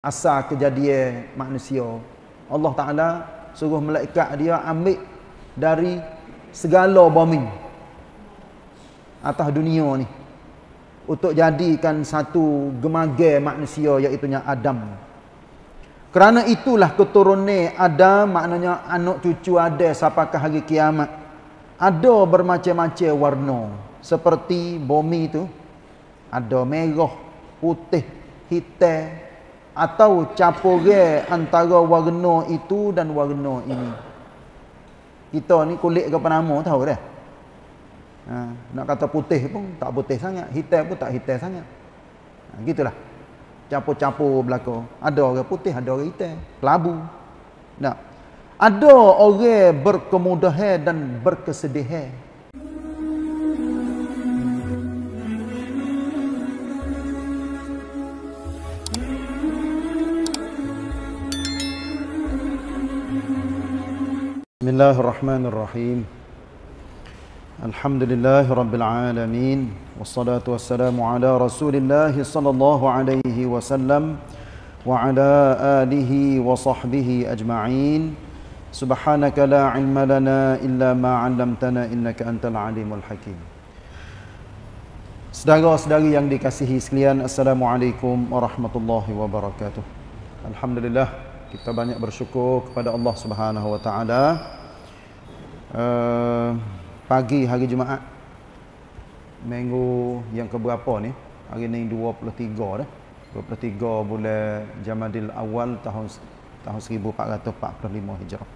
asal kejadian manusia Allah Ta'ala suruh malaikat dia ambil dari segala bombing atas dunia ni untuk jadikan satu gemage manusia iaitu Adam kerana itulah keturunan Adam maknanya anak cucu ada sampai hari kiamat ada bermacam-macam warna seperti bumi tu ada merah putih hitam atau capurir antara warna itu dan warna ini kita ni kulit ke penama tahu dah ha, nak kata putih pun tak putih sangat hitam pun tak hitam sangat ha, gitulah capur-capur belaka ada orang putih ada orang hitam kelabu nak ada orang berkemudahan dan berkesedihan الله الرحمن الرحيم الحمد لله رب العالمين والصلاة والسلام على رسول الله صلى الله عليه وسلم وعلى آله وصحبه أجمعين سبحانك لا علم لنا إلا ما علمتنا إنك أنت العليم الحكيم Saudara-saudari yang dikasihi sekalian, Assalamualaikum warahmatullahi wabarakatuh. Alhamdulillah, kita banyak bersyukur kepada Allah Subhanahu wa taala Eh, pagi hari Jumaat minggu yang keberapa ni hari ni 23 dah 23 bulan Jamadil Awal tahun tahun 1445 Hijrah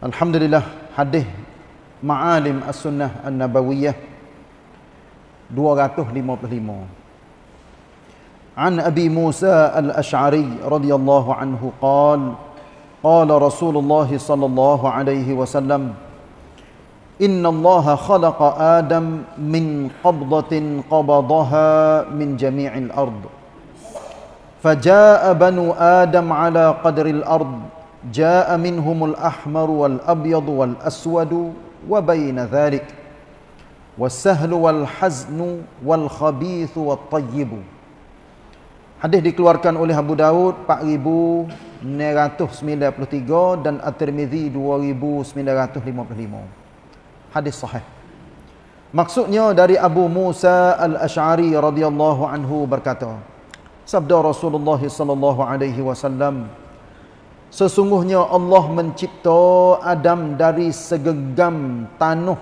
Alhamdulillah hadis Ma'alim As-Sunnah An-Nabawiyah 255 An Abi Musa Al-Ash'ari radhiyallahu anhu qala قال رسول الله صلى الله عليه وسلم إن الله خلق آدم من قبضة قبضها من جميع الأرض فجاء بنو آدم على قدر الأرض جاء منهم الأحمر والأبيض والأسود وبين ذلك والسهل والحزن والخبيث والطيب حديث dikeluarkan oleh Abu Dawud 2993 dan At-Tirmizi 2955. Hadis sahih. Maksudnya dari Abu Musa Al-Asy'ari radhiyallahu anhu berkata, sabda Rasulullah sallallahu alaihi wasallam, sesungguhnya Allah mencipta Adam dari segenggam tanah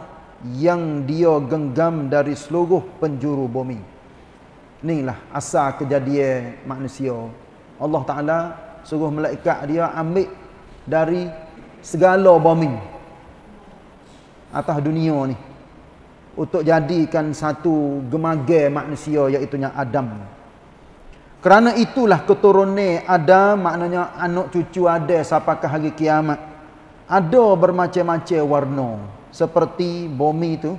yang dia genggam dari seluruh penjuru bumi. Inilah asal kejadian manusia. Allah Ta'ala suruh malaikat dia ambil dari segala bombing atas dunia ni untuk jadikan satu gemage manusia iaitu Adam. Kerana itulah keturunan Adam maknanya anak cucu ada sampai hari kiamat. Ada bermacam-macam warna seperti bumi itu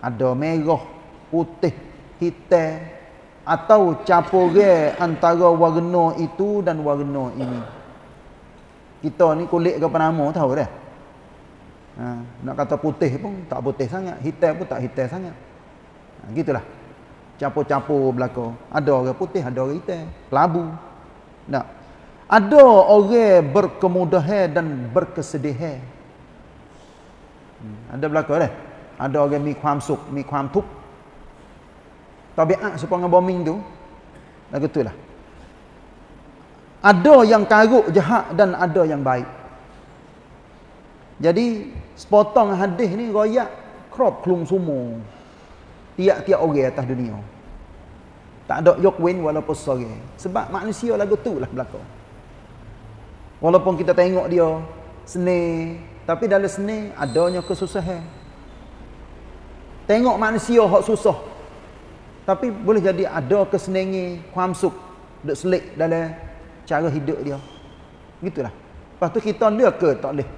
ada merah, putih, hitam, atau capore antara warna itu dan warna ini kita ni kulit ke penama tahu dah ha, nak kata putih pun tak putih sangat hitam pun tak hitam sangat ha, gitulah capo-capo belako ada orang putih ada orang hitam kelabu nak ada orang berkemudahan dan berkesedihan hmm, ada belako dah ada orang mi kuam suk mi kuam tuk tabiat supaya dengan bombing tu lagu itulah ada yang karuk jahat dan ada yang baik jadi sepotong hadis ni royak krop klum semua tiap-tiap orang atas dunia tak ada yok win walaupun sore sebab manusia lagu tu lah belakang walaupun kita tengok dia seni tapi dalam seni adanya kesusahan tengok manusia yang susah tapi boleh jadi ada kesenangan kuam suk duk selit dalam cara hidup dia gitulah lepas tu kita dia ke tak boleh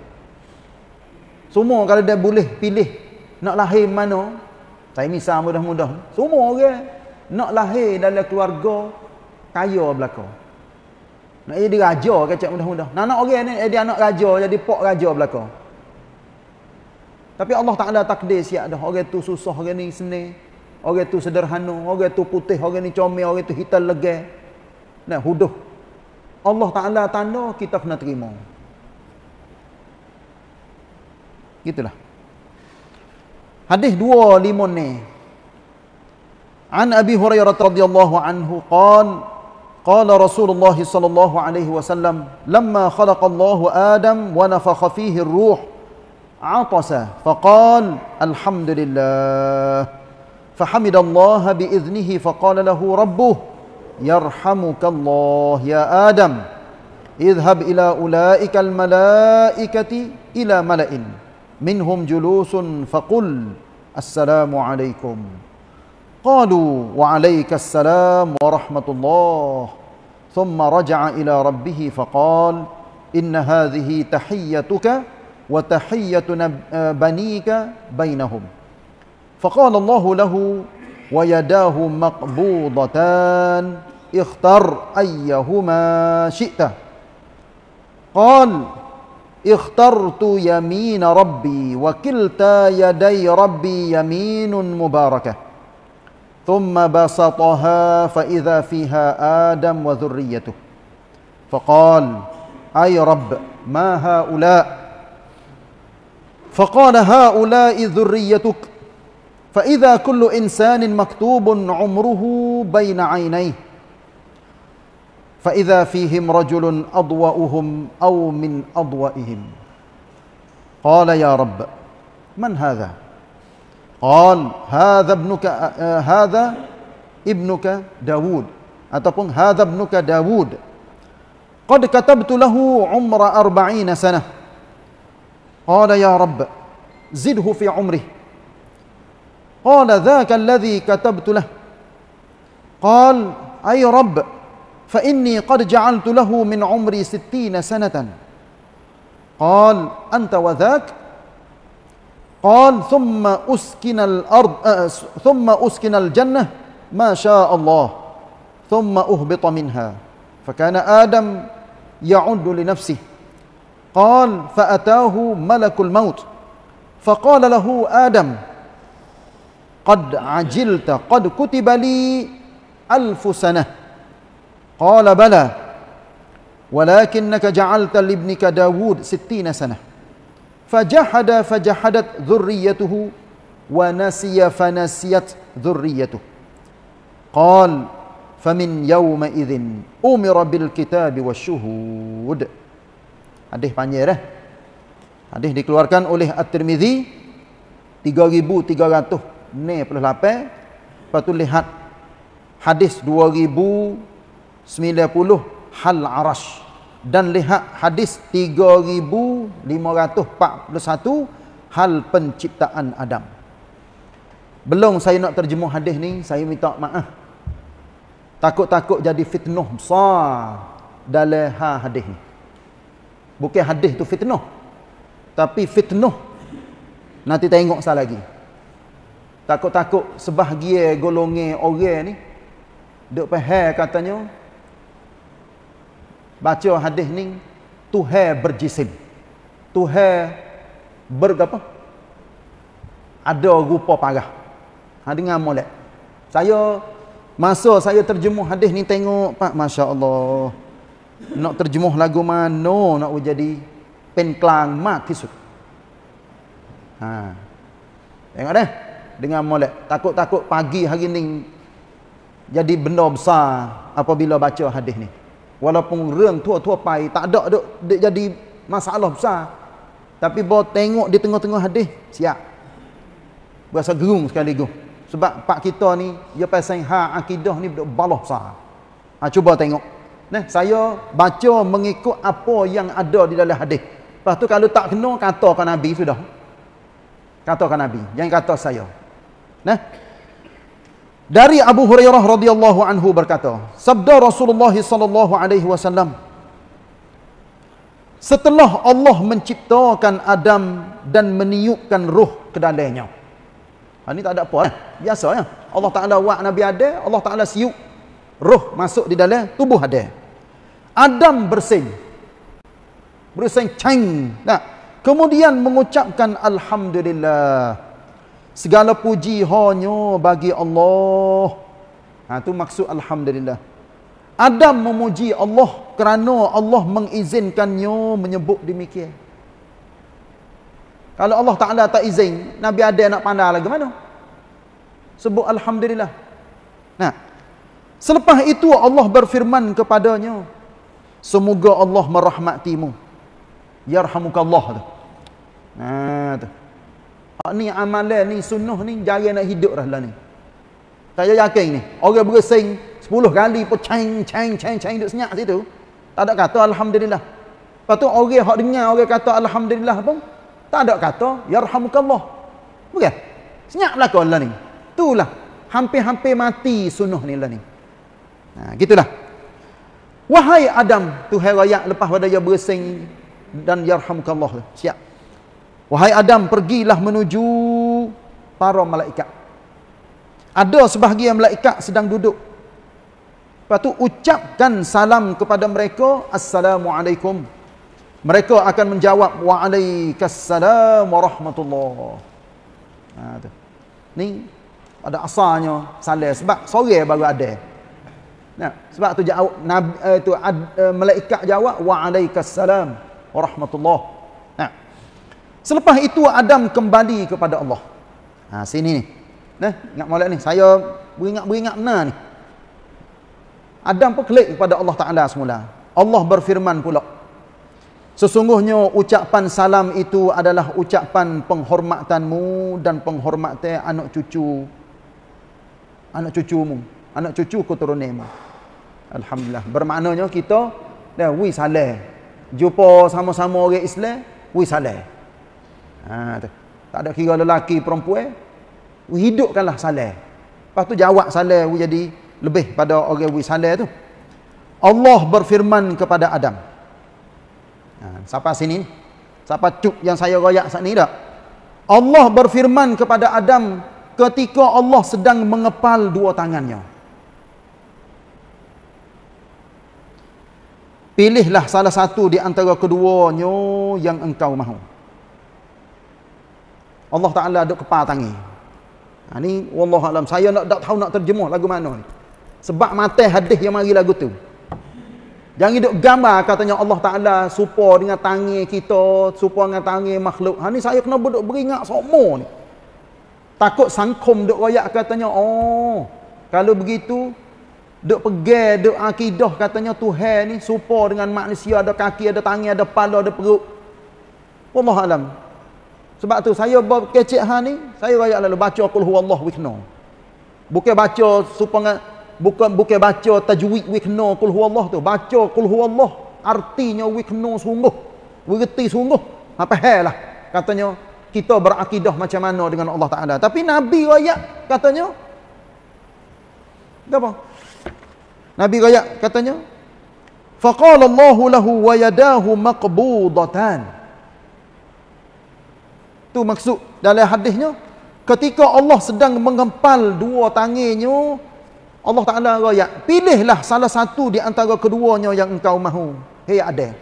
semua kalau dia boleh pilih nak lahir mana saya misal mudah-mudah semua orang nak lahir dalam keluarga kaya belakang? nak jadi raja kacak mudah-mudah anak orang ni eh, dia anak raja jadi pok raja belakang? tapi Allah Ta'ala takdir siap dah orang tu susah orang ni senang orang tu sederhana, orang tu putih, orang ni comel, orang tu hitam legar. Nah, huduh. Allah Taala tanda kita kena terima. Gitulah. Hadis dua 25 ni. An Abi Hurairah radhiyallahu anhu qan قال Rasulullah Sallallahu Alaihi Wasallam عليه وسلم لما خلق الله آدم ونفخ فيه الروح عطس فقال الحمد لله فحمد الله بإذنه فقال له ربه يرحمك الله يا آدم اذهب إلى أولئك الملائكة إلى ملأ منهم جلوس فقل السلام عليكم قالوا وعليك السلام ورحمة الله ثم رجع إلى ربه فقال إن هذه تحيتك وتحية آه، بنيك بينهم فقال الله له ويداه مقبوضتان اختر أيهما شئت قال اخترت يمين ربي وكلتا يدي ربي يمين مباركة ثم بسطها فإذا فيها آدم وذريته فقال أي رب ما هؤلاء فقال هؤلاء ذريتك فإذا كل إنسان مكتوب عمره بين عينيه فإذا فيهم رجل أضوأهم أو من أضوئهم قال يا رب من هذا قال هذا ابنك آه هذا ابنك داود أتقول هذا ابنك داوود قد كتبت له عمر 40 سنة قال يا رب زده في عمره قال ذاك الذي كتبت له قال أي رب فإني قد جعلت له من عمري ستين سنة قال أنت وذاك قال ثم أسكن الأرض آه ثم أسكن الجنة ما شاء الله ثم أهبط منها فكان آدم يعد لنفسه قال فأتاه ملك الموت فقال له آدم قد عجلت قد كتب لي ألف سنة قال بلى ولكنك جعلت لابنك داود ستين سنة فجحد فجحدت ذريته ونسي فنسيت ذريته قال فمن يومئذ أمر بالكتاب والشهود هذه بانيرة هذه dikeluarkan oleh At-Tirmidhi 3300 28 lepas tu lihat hadis 2090 hal arash dan lihat hadis 3541 hal penciptaan Adam belum saya nak terjemuh hadis ni saya minta maaf takut-takut jadi fitnah besar dalam ha hadis ni bukan hadis tu fitnah tapi fitnah nanti tengok saya lagi takut-takut sebahagia golongi orang ni duk pahal katanya baca hadis ni tuha berjisim tuha berapa? ada rupa parah ha, dengar molek saya masa saya terjemuh hadis ni tengok pak Masya Allah nak terjemuh lagu mana nak jadi penklang mak kisut ha, tengok dah dengan molek. Takut-takut pagi hari ni jadi benda besar apabila baca hadis ni. Walaupun reng tua-tua pai tak ada duk dia jadi masalah besar. Tapi bawa tengok di tengah-tengah hadis, siap. Berasa gerung sekali tu. Sebab pak kita ni dia pasang ha akidah ni duk balah besar. Ha, cuba tengok. Nah, saya baca mengikut apa yang ada di dalam hadis. Lepas tu kalau tak kena katakan Nabi sudah. Katakan Nabi. Jangan kata saya. Nah. Dari Abu Hurairah radhiyallahu anhu berkata, sabda Rasulullah sallallahu alaihi wasallam Setelah Allah menciptakan Adam dan meniupkan ruh ke dalamnya. Ha, ini tak ada apa. Eh? Biasa ya. Allah Ta'ala buat Nabi Adam, Allah Ta'ala siup ruh masuk di dalam tubuh Adam. Adam bersin. Bersin ceng. Nah. Kemudian mengucapkan Alhamdulillah. Segala puji hanya bagi Allah. Ha, itu maksud Alhamdulillah. Adam memuji Allah kerana Allah mengizinkannya menyebut demikian. Kalau Allah Ta'ala tak izin, Nabi ada nak pandai lagi mana? Sebut Alhamdulillah. Nah, selepas itu Allah berfirman kepadanya, Semoga Allah merahmatimu. Yarhamukallah tu. Nah, tu ni amalan ni sunnah ni jaya nak hidup dah lah ni saya yakin ni orang bersing 10 kali pun ceng ceng ceng ceng duduk senyap situ tak ada kata Alhamdulillah lepas tu orang yang dengar orang kata Alhamdulillah pun tak ada kata Yarhamukallah bukan senyap kau, lah ni itulah hampir-hampir mati sunnah ni lah ni nah, ha, gitulah wahai Adam tu herayak lepas pada dia bersing dan Yarhamukallah siap Wahai Adam, pergilah menuju para malaikat. Ada sebahagian malaikat sedang duduk. Lepas tu, ucapkan salam kepada mereka. Assalamualaikum. Mereka akan menjawab, Waalaikassalam warahmatullahi wabarakatuh. Ha, Ni, ada asalnya salam. Sebab sore baru ada. Nah, sebab tu, jawab, nab, eh, tu ad, eh, malaikat jawab, Waalaikassalam warahmatullahi Selepas itu Adam kembali kepada Allah. Ha sini ni. Nah, nak molek ni. Saya beringat-beringat benar ni. Adam pun klik kepada Allah Taala semula. Allah berfirman pula. Sesungguhnya ucapan salam itu adalah ucapan penghormatanmu dan penghormatan anak cucu anak cucumu, anak cucu keturunanmu. Alhamdulillah. Bermaknanya kita dah wis salam. Jumpa sama-sama orang Islam, wis salam. Ha, tu. Tak ada kira lelaki perempuan. Hidupkanlah salat. Lepas tu jawab salat jadi lebih pada orang wui salat tu. Allah berfirman kepada Adam. Ha, siapa sini? Siapa cuk yang saya royak saat ni tak? Allah berfirman kepada Adam ketika Allah sedang mengepal dua tangannya. Pilihlah salah satu di antara keduanya yang engkau mahu. Allah Ta'ala duduk kepal tangi. Ini, ha, Wallahualam, saya nak, tak tahu nak terjemah lagu mana ni. Sebab mati hadis yang mari lagu tu. Jangan duduk gambar katanya Allah Ta'ala supah dengan tangi kita, supah dengan tangi makhluk. Ini ha, saya kena duduk beringat semua ni. Takut sangkum dok rakyat katanya, oh, kalau begitu, dok pegang, dok akidah katanya Tuhan ni supah dengan manusia, ada kaki, ada tangi, ada pala, ada perut. Wallahualam, sebab tu saya bab kecik ha ni, saya royak lalu baca qul huwallahu wikna. Bukan baca supang bukan bukan baca tajwid wikna qul huwallahu tu, baca qul huwallahu artinya wikna sungguh. Wikti sungguh. Apa ha, hal lah katanya kita berakidah macam mana dengan Allah Taala. Tapi Nabi royak katanya apa? Nabi royak katanya faqala Allahu lahu wa yadahu maqbudatan. Tu maksud dalam hadisnya ketika Allah sedang mengempal dua tangannya Allah Taala raya pilihlah salah satu di antara keduanya yang engkau mahu hey Adam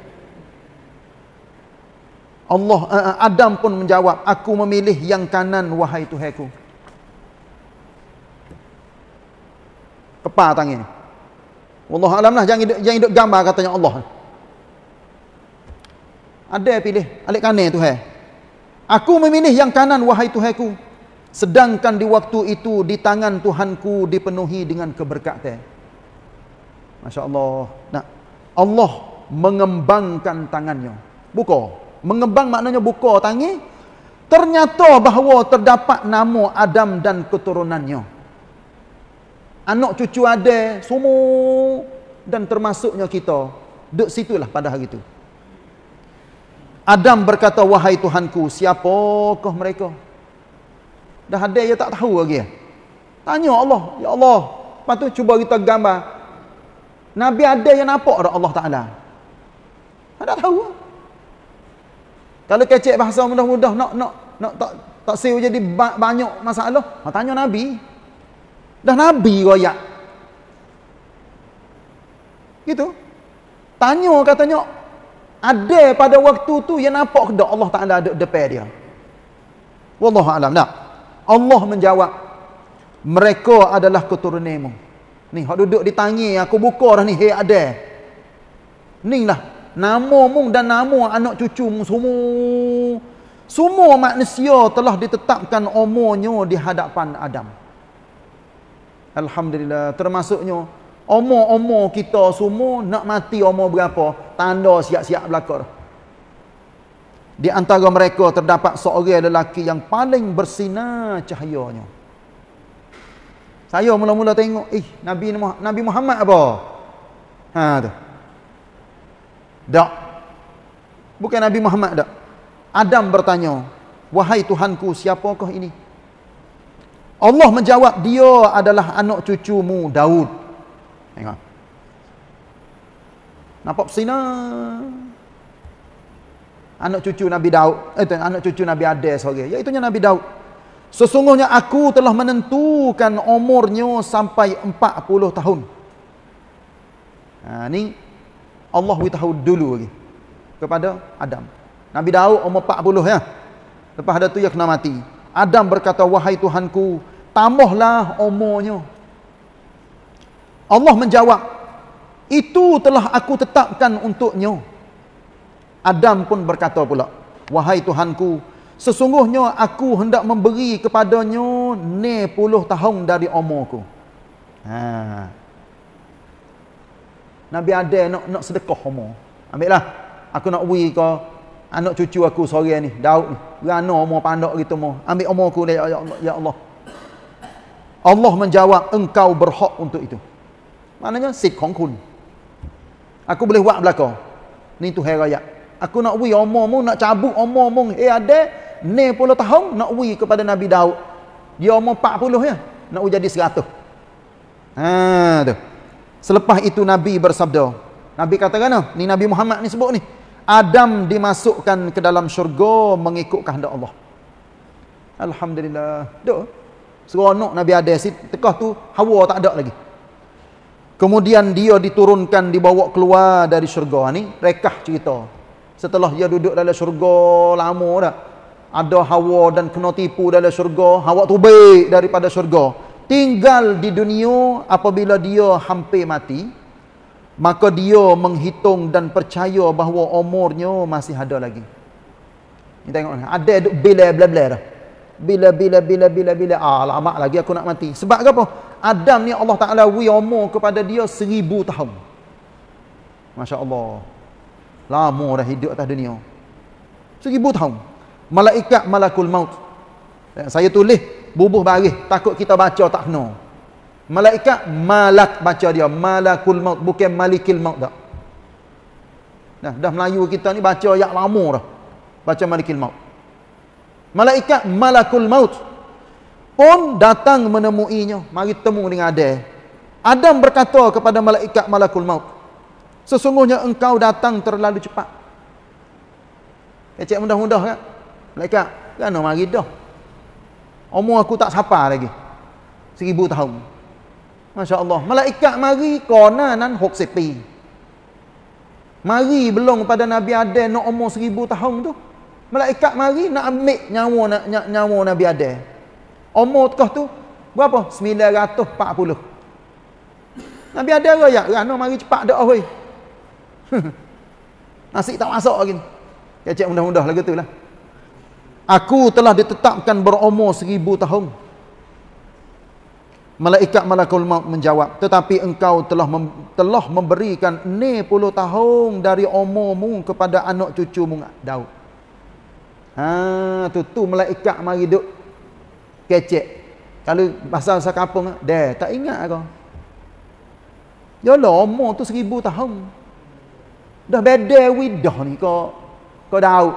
Allah uh, Adam pun menjawab aku memilih yang kanan wahai Tuhanku kepala tangan Allah alamlah yang hidup, yang hidup gambar katanya Allah Adam pilih alik kanan Tuhan Aku memilih yang kanan wahai Tuhanku. Sedangkan di waktu itu di tangan Tuhanku dipenuhi dengan keberkatan. Masya Allah. Nah, Allah mengembangkan tangannya. Buka. Mengembang maknanya buka tangi. Ternyata bahawa terdapat nama Adam dan keturunannya. Anak cucu ada, semua dan termasuknya kita. Duk situlah pada hari itu. Adam berkata, wahai Tuhanku, siapakah mereka? Dah ada yang tak tahu lagi. Tanya Allah, Ya Allah. Lepas tu cuba kita gambar. Nabi ada yang nampak dah Allah Ta'ala. Ada tahu. Kalau kecek bahasa mudah-mudah, nak, nak, nak tak, tak siu jadi banyak masalah. Ha, tanya Nabi. Dah Nabi royak. Gitu. Tanya katanya, ada pada waktu tu yang nampak dak Allah Taala ada depan dia. Wallahu alam. Nah. Allah menjawab, "Mereka adalah keturunanmu." Ni hak duduk di tangi aku buka dah ni hey ada. Ni lah nama mung dan nama anak cucu mung semua. Semua manusia telah ditetapkan umurnya di hadapan Adam. Alhamdulillah termasuknya Umur-umur kita semua nak mati umur berapa? Tanda siap-siap belakang. Di antara mereka terdapat seorang lelaki yang paling bersinar cahayanya. Saya mula-mula tengok, eh Nabi Nabi Muhammad apa? Ha tu. Dak. Bukan Nabi Muhammad dak. Adam bertanya, "Wahai Tuhanku, siapakah ini?" Allah menjawab, "Dia adalah anak cucumu Daud." Hang on. Nampak sini. Anak cucu Nabi Daud. Eh, tu, anak cucu Nabi Adel seorang. Okay. Iaitunya ya, Nabi Daud. Sesungguhnya aku telah menentukan umurnya sampai 40 tahun. Ha, ni Allah beritahu dulu lagi. Kepada Adam. Nabi Daud umur 40 ya. Lepas ada tu ia kena mati. Adam berkata, wahai Tuhanku, tambahlah umurnya. Allah menjawab, itu telah aku tetapkan untuknya. Adam pun berkata pula, wahai Tuhanku, sesungguhnya aku hendak memberi kepadanya ne puluh tahun dari umurku. Ha. Nabi ada nak, nak sedekah umur. lah, aku nak beri kau anak cucu aku sore ni, Daud ni. Rana umur pandok gitu mu. Ambil umurku ni, ya, ya, ya Allah. Allah menjawab, engkau berhak untuk itu maknanya sit kong kun aku boleh buat belako ni tu hari raya aku nak wi omong, mu nak cabut omong, mu eh ada ni puluh tahun nak wi kepada Nabi Daud dia umur 40 ya nak wi jadi 100 ha tu selepas itu Nabi bersabda Nabi kata kan ni Nabi Muhammad ni sebut ni Adam dimasukkan ke dalam syurga mengikut kehendak Allah Alhamdulillah tu seronok Nabi ada si tekah tu hawa tak ada lagi Kemudian dia diturunkan, dibawa keluar dari syurga. Ini rekah cerita. Setelah dia duduk dalam syurga lama dah. Ada hawa dan kena tipu dalam syurga. Hawa tu baik daripada syurga. Tinggal di dunia apabila dia hampir mati. Maka dia menghitung dan percaya bahawa umurnya masih ada lagi. Ni tengok ni. Ada bila bila bila dah. Bila bila bila bila bila. Alamak lagi aku nak mati. Sebab apa? Adam ni Allah Ta'ala beri umur kepada dia seribu tahun. Masya Allah. Lama dah hidup atas dunia. Seribu tahun. Malaikat malakul maut. Eh, saya tulis bubuh baris. Takut kita baca tak kena. Malaikat malak baca dia. Malakul maut. Bukan malikil maut tak. Nah, dah Melayu kita ni baca yang lama dah. Baca malikil maut. Malaikat malakul maut. Malaikat malakul maut pun datang menemuinya. Mari temu dengan Adam. Adam berkata kepada malaikat malakul maut. Sesungguhnya engkau datang terlalu cepat. Kecik mudah-mudah kan? Malaikat, kenapa mari dah? Umur aku tak sapa lagi. Seribu tahun. Masya Allah. Malaikat mari konanan hok sepi. Mari belum pada Nabi Adam nak umur seribu tahun tu. Malaikat mari nak ambil nyawa, nak, nyawa Nabi Adam. Umur tekah tu berapa? 940. Nabi ada rakyat rana mari cepat doa oi. Nasi tak masuk lagi. Kecek mudah-mudah lah gitulah. Aku telah ditetapkan berumur seribu tahun. Malaikat Malakul Maut menjawab, tetapi engkau telah mem telah memberikan puluh tahun dari umurmu kepada anak cucu cucumu Daud. Ha, tu tu malaikat mari duk kecek. Kalau pasal masa kampung, deh tak ingat aku. Ya lama tu seribu tahun. Dah beda widah ni kau. Kau tahu.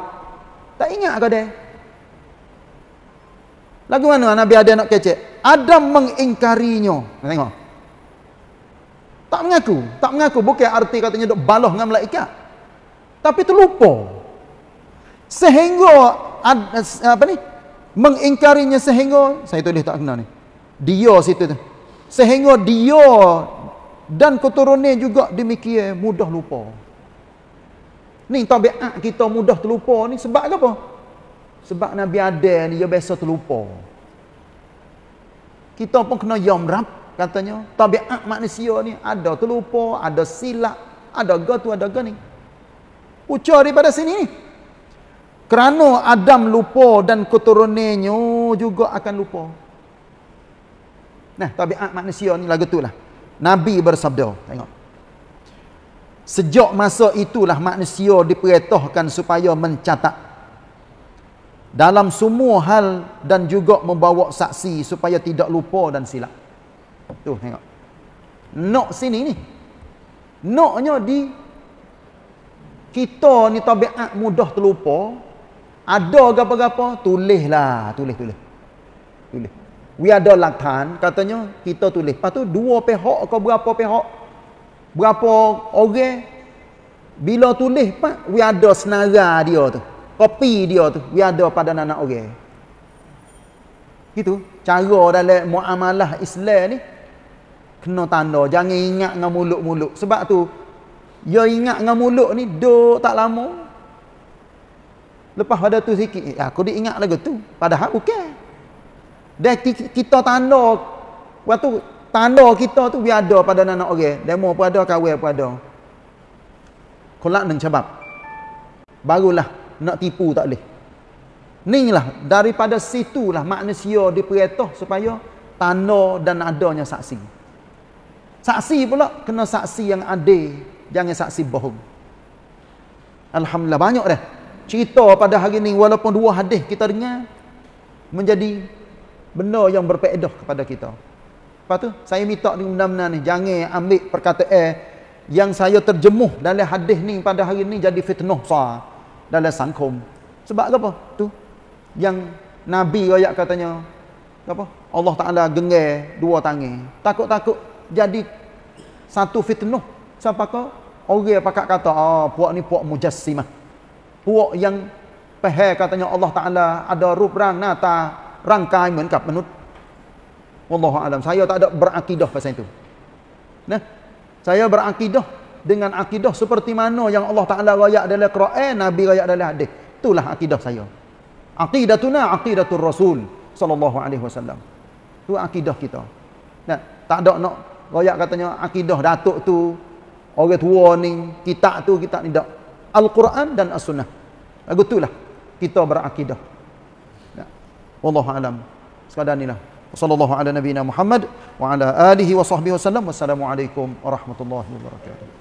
Tak ingat kau deh. Lagu mana Nabi ada nak kecek? Adam mengingkarinya. Tengok. Tak mengaku. Tak mengaku. Bukan arti katanya dok baloh dengan malaikat. Tapi terlupa. Sehingga apa ni? mengingkarinya sehingga saya tulis tak kena ni dia situ tu sehingga dia dan keturunan juga demikian mudah lupa ni tabiat kita mudah terlupa ni sebab apa sebab Nabi Adel ni dia biasa terlupa kita pun kena yamrap katanya tabiat manusia ni ada terlupa ada silap ada gatu ada gani pucar daripada sini ni kerana Adam lupa dan keturunannya juga akan lupa. Nah, tabiat manusia ni lagu tu lah. Nabi bersabda, tengok. Sejak masa itulah manusia diperintahkan supaya mencatat. Dalam semua hal dan juga membawa saksi supaya tidak lupa dan silap. Tu, tengok. Nok sini ni. Noknya di... Kita ni tabiat mudah terlupa ada gapo-gapo tulislah tulis tulis tulis we ada laktan, katanya kita tulis lepas tu dua pihak ke berapa pihak berapa orang bila tulis pak we ada senara dia tu kopi dia tu we ada pada anak orang gitu cara dalam muamalah Islam ni kena tanda jangan ingat dengan mulut-mulut sebab tu yo ya ingat dengan mulut ni do tak lama Lepas pada tu sikit, eh, aku diingat lagi tu. Padahal okey. Dan kita tanda, waktu tanda kita tu biar ada pada anak orang. Demo pun ada, kawin pun ada. Kolak dan cabab. Barulah nak tipu tak boleh. Ni lah, daripada situlah manusia diperintah supaya tanda dan adanya saksi. Saksi pula, kena saksi yang ada, Jangan saksi bohong. Alhamdulillah, banyak dah cerita pada hari ini walaupun dua hadis kita dengar menjadi benda yang berpeedah kepada kita lepas tu saya minta ni benar-benar ni jangan ambil perkataan yang saya terjemuh dalam hadis ni pada hari ini jadi fitnah besar dalam sangkum sebab apa tu yang nabi ayat katanya apa Allah taala genggam dua tangan takut-takut jadi satu fitnah siapa kau orang pakak kata ah puak ni puak mujassimah Puak yang peheh katanya Allah Ta'ala ada rup rang, nata, rangkai mungkin kap menut. alam Saya tak ada berakidah pasal itu. Nah, Saya berakidah dengan akidah seperti mana yang Allah Ta'ala rayak dalam Quran, Nabi rayak dalam hadith. Itulah akidah saya. Akidatuna akidatul Rasul Sallallahu Alaihi Wasallam. Itu akidah kita. Nah, tak ada nak rayak katanya akidah datuk tu, orang tua ni, kitab tu, kitab ni tak. Al-Quran dan As-Sunnah. Lagu lah kita berakidah. Ya. Wallahu alam. Sekadar inilah. lah. Wassalamualaikum warahmatullahi wabarakatuh.